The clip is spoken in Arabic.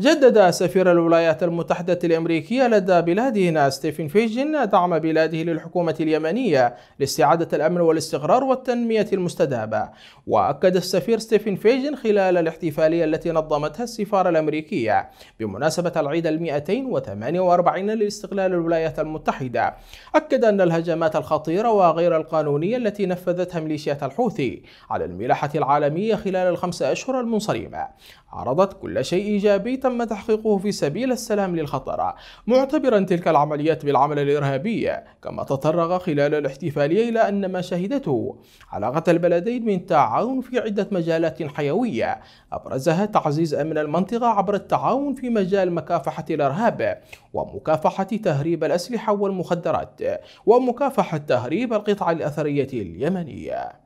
جدد سفير الولايات المتحدة الأمريكية لدى بلاده ستيفن فيجن دعم بلاده للحكومة اليمنية لاستعادة الأمن والاستقرار والتنمية المستدامة وأكد السفير ستيفن فيجن خلال الاحتفالية التي نظمتها السفارة الأمريكية بمناسبة العيد المائتين وثمانية وأربعين لاستقلال الولايات المتحدة أكد أن الهجمات الخطيرة وغير القانونية التي نفذتها ميليشيات الحوثي على الملاحة العالمية خلال الخمسة أشهر المنصرمة عرضت كل شيء إيجابي تم تحقيقه في سبيل السلام للخطر معتبرا تلك العمليات بالعمل الإرهابي كما تطرق خلال الاحتفالية إلى أن ما شهدته علاقة البلدين من تعاون في عدة مجالات حيوية أبرزها تعزيز أمن المنطقة عبر التعاون في مجال مكافحة الإرهاب ومكافحة تهريب الأسلحة والمخدرات ومكافحة تهريب القطع الأثرية اليمنية.